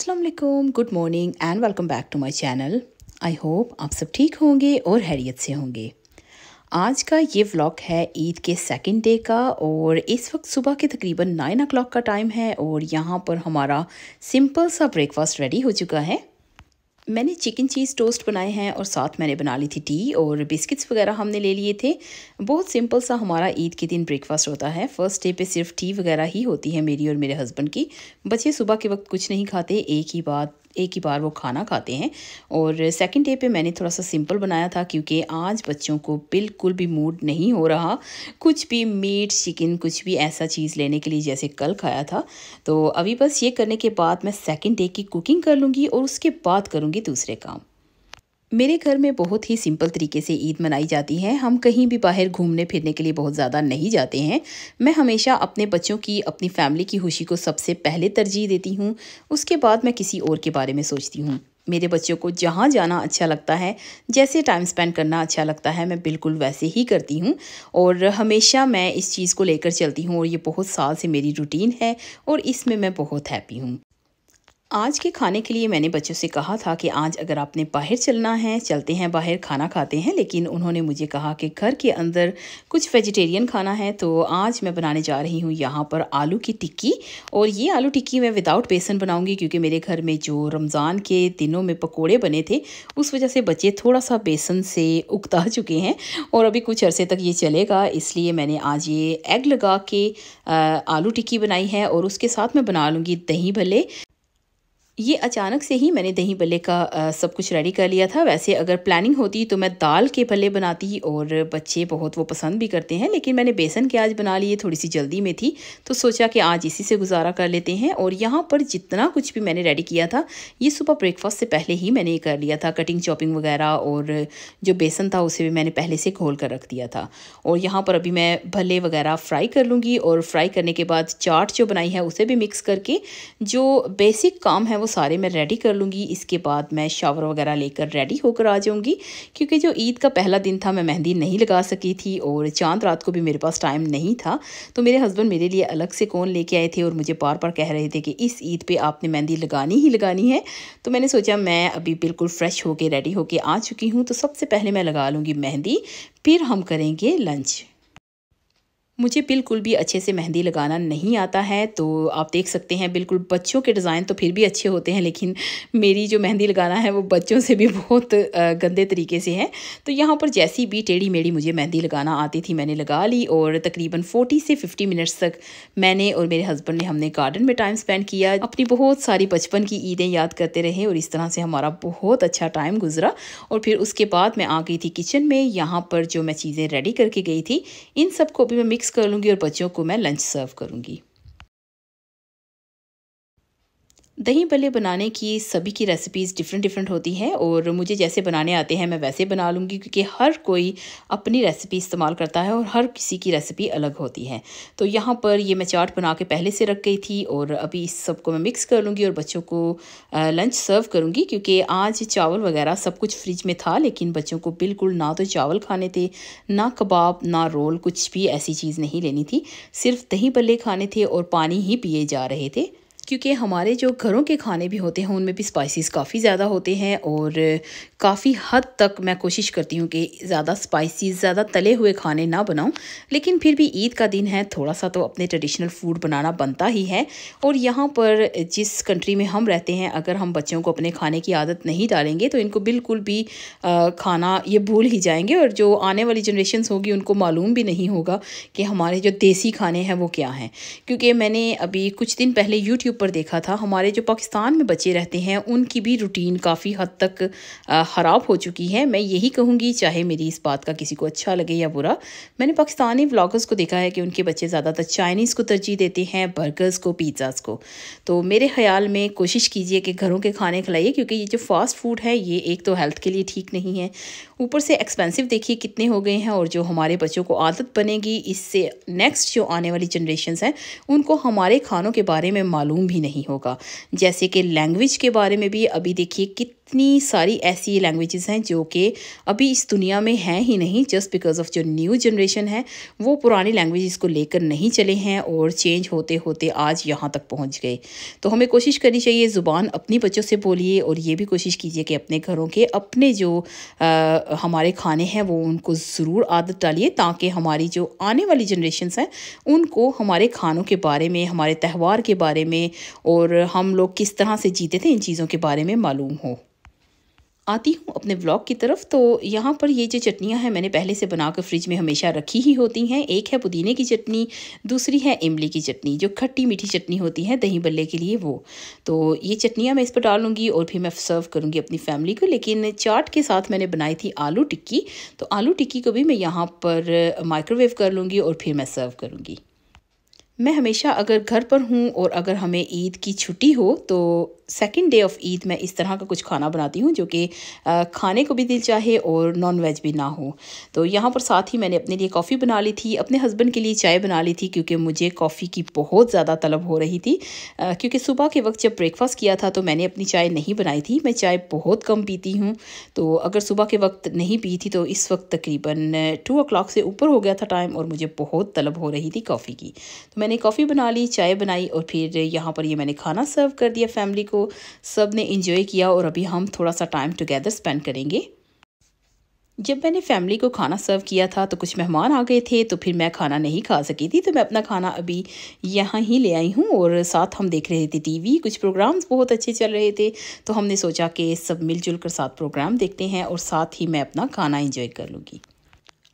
Aslam good morning and welcome back to my channel I hope आप सब ठीक होंगे और हैरियत से होंगे आज का ये व्लॉग है ईद के सेकेंड डे का और इस वक्त सुबह के तकरीबन नाइन ओ का टाइम है और यहाँ पर हमारा सिंपल सा ब्रेकफास्ट रेडी हो चुका है मैंने चिकन चीज़ टोस्ट बनाए हैं और साथ मैंने बना ली थी टी और बिस्किट्स वगैरह हमने ले लिए थे बहुत सिंपल सा हमारा ईद के दिन ब्रेकफास्ट होता है फर्स्ट डे पे सिर्फ टी वगैरह ही होती है मेरी और मेरे हस्बैंड की बच्चे सुबह के वक्त कुछ नहीं खाते एक ही बात एक ही बार वो खाना खाते हैं और सेकंड डे पे मैंने थोड़ा सा सिंपल बनाया था क्योंकि आज बच्चों को बिल्कुल भी मूड नहीं हो रहा कुछ भी मीट चिकन कुछ भी ऐसा चीज़ लेने के लिए जैसे कल खाया था तो अभी बस ये करने के बाद मैं सेकंड डे की कुकिंग कर लूँगी और उसके बाद करूँगी दूसरे काम मेरे घर में बहुत ही सिंपल तरीके से ईद मनाई जाती है हम कहीं भी बाहर घूमने फिरने के लिए बहुत ज़्यादा नहीं जाते हैं मैं हमेशा अपने बच्चों की अपनी फैमिली की खुशी को सबसे पहले तरजीह देती हूँ उसके बाद मैं किसी और के बारे में सोचती हूँ मेरे बच्चों को जहाँ जाना अच्छा लगता है जैसे टाइम स्पेंड करना अच्छा लगता है मैं बिल्कुल वैसे ही करती हूँ और हमेशा मैं इस चीज़ को लेकर चलती हूँ और ये बहुत साल से मेरी रूटीन है और इसमें मैं बहुत हैप्पी हूँ आज के खाने के लिए मैंने बच्चों से कहा था कि आज अगर आपने बाहर चलना है चलते हैं बाहर खाना खाते हैं लेकिन उन्होंने मुझे कहा कि घर के अंदर कुछ वेजिटेरियन खाना है तो आज मैं बनाने जा रही हूँ यहाँ पर आलू की टिक्की और ये आलू टिक्की मैं विदाउट बेसन बनाऊँगी क्योंकि मेरे घर में जो रमज़ान के दिनों में पकौड़े बने थे उस वजह से बच्चे थोड़ा सा बेसन से उगता चुके हैं और अभी कुछ अरसे तक ये चलेगा इसलिए मैंने आज ये एग लगा के आलू टिक्की बनाई है और उसके साथ मैं बना लूँगी दही भले ये अचानक से ही मैंने दही भल्ले का आ, सब कुछ रेडी कर लिया था वैसे अगर प्लानिंग होती तो मैं दाल के भल्ले बनाती और बच्चे बहुत वो पसंद भी करते हैं लेकिन मैंने बेसन के आज बना लिए थोड़ी सी जल्दी में थी तो सोचा कि आज इसी से गुजारा कर लेते हैं और यहाँ पर जितना कुछ भी मैंने रेडी किया था ये सुबह ब्रेकफास्ट से पहले ही मैंने कर लिया था कटिंग चॉपिंग वगैरह और जो बेसन था उसे भी मैंने पहले से घोल कर रख दिया था और यहाँ पर अभी मैं भले वगैरह फ्राई कर लूँगी और फ्राई करने के बाद चाट जो बनाई है उसे भी मिक्स करके जो बेसिक काम है वो सारे मैं रेडी कर लूँगी इसके बाद मैं शावर वगैरह लेकर रेडी होकर आ जाऊँगी क्योंकि जो ईद का पहला दिन था मैं मेहंदी नहीं लगा सकी थी और चांद रात को भी मेरे पास टाइम नहीं था तो मेरे हस्बैंड मेरे लिए अलग से कौन लेके आए थे और मुझे बार बार कह रहे थे कि इस ईद पर आपने मेहंदी लगानी ही लगानी है तो मैंने सोचा मैं अभी बिल्कुल फ़्रेश होकर रेडी होकर आ चुकी हूँ तो सबसे पहले मैं लगा लूँगी मेहंदी फिर हम करेंगे लंच मुझे बिल्कुल भी अच्छे से मेहंदी लगाना नहीं आता है तो आप देख सकते हैं बिल्कुल बच्चों के डिज़ाइन तो फिर भी अच्छे होते हैं लेकिन मेरी जो मेहंदी लगाना है वो बच्चों से भी बहुत गंदे तरीके से है तो यहाँ पर जैसी भी टेढ़ी मेढ़ी मुझे मेहंदी लगाना आती थी मैंने लगा ली और तकरीबन फोर्टी से फिफ्टी मिनट्स तक मैंने और मेरे हस्बैंड ने हमने गार्डन में टाइम स्पेंड किया अपनी बहुत सारी बचपन की ईदें याद करते रहे और इस तरह से हमारा बहुत अच्छा टाइम गुजरा और फिर उसके बाद मैं आ गई थी किचन में यहाँ पर जो मैं चीज़ें रेडी करके गई थी इन सबको भी मैं मिक्स कर लूँगी और बच्चों को मैं लंच सर्व करूँगी दही भल्ले बनाने की सभी की रेसिपीज़ डिफरेंट डिफरेंट होती हैं और मुझे जैसे बनाने आते हैं मैं वैसे बना लूँगी क्योंकि हर कोई अपनी रेसिपी इस्तेमाल करता है और हर किसी की रेसिपी अलग होती है तो यहाँ पर ये मैं चाट बना के पहले से रख गई थी और अभी इस सबको मैं मिक्स कर लूँगी और बच्चों को लंच सर्व करूँगी क्योंकि आज चावल वगैरह सब कुछ फ्रिज में था लेकिन बच्चों को बिल्कुल ना तो चावल खाने थे ना कबाब ना रोल कुछ भी ऐसी चीज़ नहीं लेनी थी सिर्फ दही भल्ले खाने थे और पानी ही पिए जा रहे थे क्योंकि हमारे जो घरों के खाने भी होते हैं उनमें भी स्पाइसेस काफ़ी ज़्यादा होते हैं और काफ़ी हद तक मैं कोशिश करती हूँ कि ज़्यादा स्पाइसेस ज़्यादा तले हुए खाने ना बनाऊँ लेकिन फिर भी ईद का दिन है थोड़ा सा तो अपने ट्रेडिशनल फूड बनाना बनता ही है और यहाँ पर जिस कंट्री में हम रहते हैं अगर हम बच्चों को अपने खाने की आदत नहीं डालेंगे तो इनको बिल्कुल भी खाना ये भूल ही जाएंगे और जो आने वाली जनरेशन होगी उनको मालूम भी नहीं होगा कि हमारे जो देसी खाने हैं वो क्या हैं क्योंकि मैंने अभी कुछ दिन पहले यूट्यूब पर देखा था हमारे जो पाकिस्तान में बच्चे रहते हैं उनकी भी रूटीन काफ़ी हद तक ख़राब हो चुकी है मैं यही कहूँगी चाहे मेरी इस बात का किसी को अच्छा लगे या बुरा मैंने पाकिस्तानी व्लागर्स को देखा है कि उनके बच्चे ज़्यादातर चाइनीज़ को तरजीह देते हैं बर्गर्स को पिज़्ज़ाज़ को तो मेरे ख्याल में कोशिश कीजिए कि घरों के खाने खिलाइए क्योंकि ये जो फ़ास्ट फूड है ये एक तो हेल्थ के लिए ठीक नहीं है ऊपर से एक्सपेंसिव देखिए कितने हो गए हैं और जो हमारे बच्चों को आदत बनेगी इससे नेक्स्ट जो आने वाली जनरेशन हैं उनको हमारे खानों के बारे में मालूम भी नहीं होगा जैसे कि लैंग्वेज के बारे में भी अभी देखिए कितने इतनी सारी ऐसी लैंग्वेजेस हैं जो कि अभी इस दुनिया में हैं ही नहीं जस्ट बिकॉज ऑफ जो न्यू जनरेशन है वो पुरानी लैंग्वेजेस को लेकर नहीं चले हैं और चेंज होते होते आज यहाँ तक पहुँच गए तो हमें कोशिश करनी चाहिए ज़ुबान अपनी बच्चों से बोलिए और ये भी कोशिश कीजिए कि अपने घरों के अपने जो आ, हमारे खाने हैं वो उनको ज़रूर आदत डालिए ताकि हमारी जो आने वाली जनरेशन हैं उनको हमारे खानों के बारे में हमारे त्यौहार के बारे में और हम लोग किस तरह से जीते थे इन चीज़ों के बारे में मालूम हो आती हूँ अपने ब्लॉग की तरफ तो यहाँ पर ये जो चटनियाँ हैं मैंने पहले से बना कर फ्रिज में हमेशा रखी ही होती हैं एक है पुदीने की चटनी दूसरी है इमली की चटनी जो खट्टी मीठी चटनी होती है दही बल्ले के लिए वो तो ये चटनियाँ मैं इस पर डालूँगी और फिर मैं सर्व करूँगी अपनी फैमिली को लेकिन चाट के साथ मैंने बनाई थी आलू टिक्की तो आलू टिक्की को भी मैं यहाँ पर माइक्रोवेव कर लूँगी और फिर मैं सर्व करूँगी मैं हमेशा अगर घर पर हूँ और अगर हमें ईद की छुट्टी हो तो सेकेंड डे ऑफ ईद मैं इस तरह का कुछ खाना बनाती हूँ जो कि खाने को भी दिल चाहे और नॉन वेज भी ना हो तो यहाँ पर साथ ही मैंने अपने लिए कॉफ़ी बना ली थी अपने हस्बैंड के लिए चाय बना ली थी क्योंकि मुझे कॉफ़ी की बहुत ज़्यादा तलब हो रही थी क्योंकि सुबह के वक्त जब ब्रेकफास्ट किया था तो मैंने अपनी चाय नहीं बनाई थी मैं चाय बहुत कम पीती हूँ तो अगर सुबह के वक्त नहीं पी थी तो इस वक्त तकरीबन टू ओ से ऊपर हो गया था टाइम और मुझे बहुत तलब हो रही थी कॉफ़ी की तो मैंने मैंने कॉफ़ी बना ली चाय बनाई और फिर यहाँ पर ये मैंने खाना सर्व कर दिया फैमिली को सब ने इंजॉय किया और अभी हम थोड़ा सा टाइम टुगेदर स्पेंड करेंगे जब मैंने फैमिली को खाना सर्व किया था तो कुछ मेहमान आ गए थे तो फिर मैं खाना नहीं खा सकी थी तो मैं अपना खाना अभी यहाँ ही ले आई हूँ और साथ हम देख रहे थे टीवी कुछ प्रोग्राम्स बहुत अच्छे चल रहे थे तो हमने सोचा कि सब मिलजुल कर साथ प्रोग्राम देखते हैं और साथ ही मैं अपना खाना इंजॉय कर लूँगी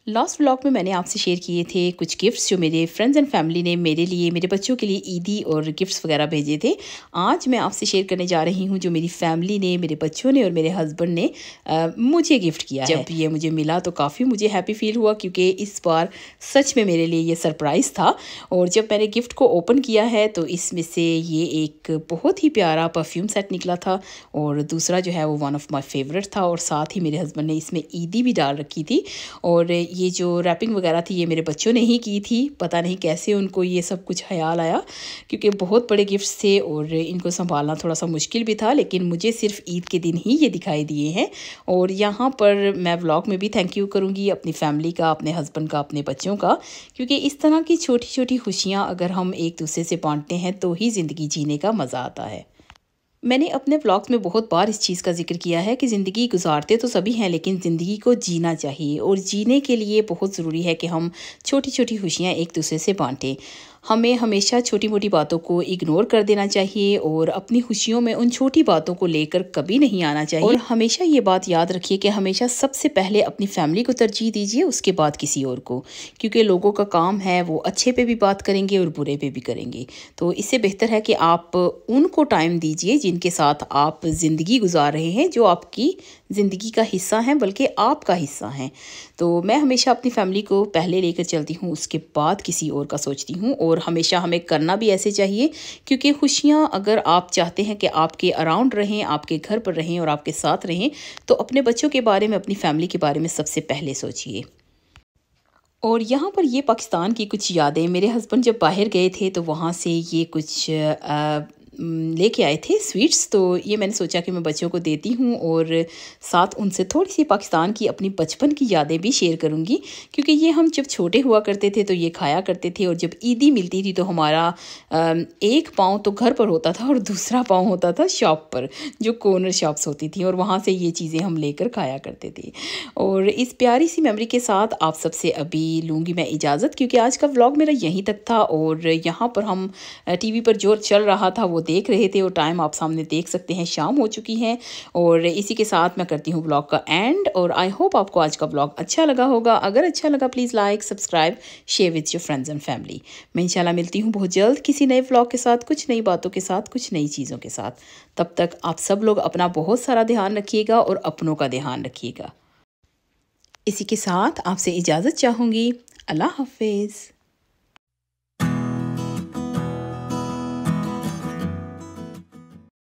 लास्ट व्लॉग में मैंने आपसे शेयर किए थे कुछ गिफ्ट्स जो मेरे फ्रेंड्स एंड फैमिली ने मेरे लिए मेरे बच्चों के लिए ईदी और गिफ्ट्स वगैरह भेजे थे आज मैं आपसे शेयर करने जा रही हूँ जो मेरी फैमिली ने मेरे बच्चों ने और मेरे हस्बैंड ने आ, मुझे गिफ्ट किया जब है। ये मुझे मिला तो काफ़ी मुझे हैप्पी फील हुआ क्योंकि इस बार सच में मेरे लिए ये सरप्राइज़ था और जब मैंने गिफ्ट को ओपन किया है तो इसमें से ये एक बहुत ही प्यारा परफ्यूम सेट निकला था और दूसरा जो है वो वन ऑफ़ माई फेवरेट था और साथ ही मेरे हस्बैंड ने इसमें ईदी भी डाल रखी थी और ये जो रैपिंग वगैरह थी ये मेरे बच्चों ने ही की थी पता नहीं कैसे उनको ये सब कुछ ख्याल आया क्योंकि बहुत बड़े गिफ्ट्स थे और इनको संभालना थोड़ा सा मुश्किल भी था लेकिन मुझे सिर्फ ईद के दिन ही ये दिखाई दिए हैं और यहाँ पर मैं व्लॉग में भी थैंक यू करूँगी अपनी फैमिली का अपने हस्बैंड का अपने बच्चों का क्योंकि इस तरह की छोटी छोटी खुशियाँ अगर हम एक दूसरे से बांटते हैं तो ही ज़िंदगी जीने का मज़ा आता है मैंने अपने ब्लॉग्स में बहुत बार इस चीज़ का जिक्र किया है कि ज़िंदगी गुजारते तो सभी हैं लेकिन ज़िंदगी को जीना चाहिए और जीने के लिए बहुत ज़रूरी है कि हम छोटी छोटी खुशियाँ एक दूसरे से बांटें हमें हमेशा छोटी मोटी बातों को इग्नोर कर देना चाहिए और अपनी खुशियों में उन छोटी बातों को लेकर कभी नहीं आना चाहिए और हमेशा ये बात याद रखिए कि हमेशा सबसे पहले अपनी फैमिली को तरजीह दीजिए उसके बाद किसी और को क्योंकि लोगों का काम है वो अच्छे पे भी बात करेंगे और बुरे पे भी करेंगे तो इससे बेहतर है कि आप उनको टाइम दीजिए जिनके साथ आप ज़िंदगी गुजार रहे हैं जो आपकी ज़िंदगी का हिस्सा हैं बल्कि आपका हिस्सा हैं तो मैं हमेशा अपनी फैमिली को पहले लेकर चलती हूँ उसके बाद किसी और का सोचती हूँ और और हमेशा हमें करना भी ऐसे चाहिए क्योंकि खुशियाँ अगर आप चाहते हैं कि आपके अराउंड रहें आपके घर पर रहें और आपके साथ रहें तो अपने बच्चों के बारे में अपनी फैमिली के बारे में सबसे पहले सोचिए और यहाँ पर ये पाकिस्तान की कुछ यादें मेरे हस्बैंड जब बाहर गए थे तो वहाँ से ये कुछ आ, लेके आए थे स्वीट्स तो ये मैंने सोचा कि मैं बच्चों को देती हूँ और साथ उनसे थोड़ी सी पाकिस्तान की अपनी बचपन की यादें भी शेयर करूँगी क्योंकि ये हम जब छोटे हुआ करते थे तो ये खाया करते थे और जब ईदी मिलती थी तो हमारा एक पाँव तो घर पर होता था और दूसरा पाँव होता था शॉप पर जो कॉर्नर शॉप्स होती थी और वहाँ से ये चीज़ें हम लेकर खाया करते थे और इस प्यारी सी मेमोरी के साथ आप सबसे अभी लूँगी मैं इजाज़त क्योंकि आज का व्लॉग मेरा यहीं तक था और यहाँ पर हम टीवी पर जो चल रहा था वो देख रहे थे और टाइम आप सामने देख सकते हैं शाम हो चुकी है और इसी के साथ मैं करती हूँ ब्लॉग का एंड और आई होप आपको आज का ब्लॉग अच्छा लगा होगा अगर अच्छा लगा please like subscribe share with your friends and family मैं इंशाल्लाह मिलती हूँ बहुत जल्द किसी नए ब्लॉग के साथ कुछ नई बातों के साथ कुछ नई चीज़ों के साथ तब तक आप सब लोग अपना बहुत सारा ध्यान रखिएगा और अपनों का ध्यान रखिएगा इसी के साथ आपसे इजाज़त चाहूँगी अल्लाह हाफिज़